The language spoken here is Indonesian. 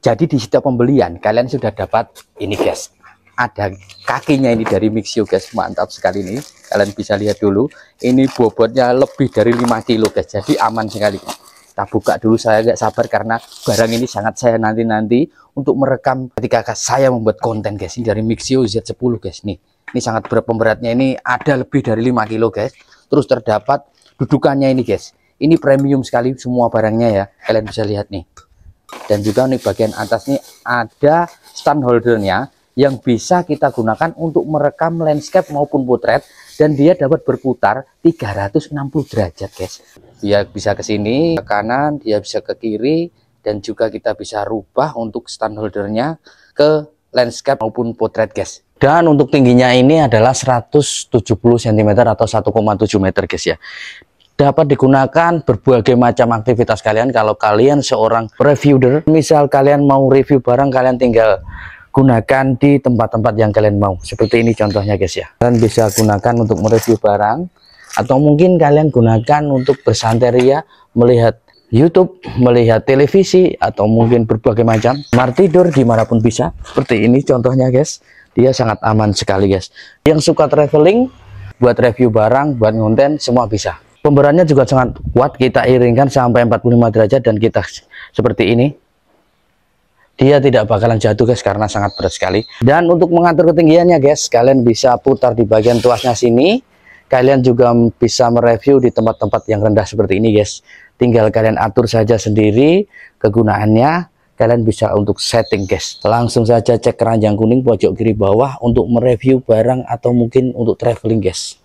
Jadi di setiap pembelian kalian sudah dapat ini guys. Ada kakinya ini dari Mixio guys. Mantap sekali ini. Kalian bisa lihat dulu. Ini bobotnya lebih dari 5 kilo guys. Jadi aman sekali. Kita buka dulu saya agak sabar karena barang ini sangat saya nanti-nanti untuk merekam ketika saya membuat konten guys. Ini dari Mixio Z10 guys nih. Ini sangat berat pemberatnya ini ada lebih dari 5 kilo guys. Terus terdapat dudukannya ini guys. Ini premium sekali semua barangnya ya. Kalian bisa lihat nih dan juga nih bagian atas nih ada stand holdernya yang bisa kita gunakan untuk merekam landscape maupun potret dan dia dapat berputar 360 derajat guys dia bisa ke sini ke kanan dia bisa ke kiri dan juga kita bisa rubah untuk stand holdernya ke landscape maupun potret guys dan untuk tingginya ini adalah 170 cm atau 1,7 meter guys ya dapat digunakan berbagai macam aktivitas kalian kalau kalian seorang reviewer misal kalian mau review barang kalian tinggal gunakan di tempat-tempat yang kalian mau seperti ini contohnya guys ya kalian bisa gunakan untuk mereview barang atau mungkin kalian gunakan untuk bersanteria melihat YouTube melihat televisi atau mungkin berbagai macam mar tidur dimanapun bisa seperti ini contohnya guys dia sangat aman sekali guys yang suka traveling buat review barang buat konten semua bisa pemberannya juga sangat kuat kita iringkan sampai 45 derajat dan kita seperti ini dia tidak bakalan jatuh guys karena sangat berat sekali dan untuk mengatur ketinggiannya guys kalian bisa putar di bagian tuasnya sini kalian juga bisa mereview di tempat-tempat yang rendah seperti ini guys tinggal kalian atur saja sendiri kegunaannya kalian bisa untuk setting guys langsung saja cek keranjang kuning pojok kiri bawah untuk mereview barang atau mungkin untuk traveling guys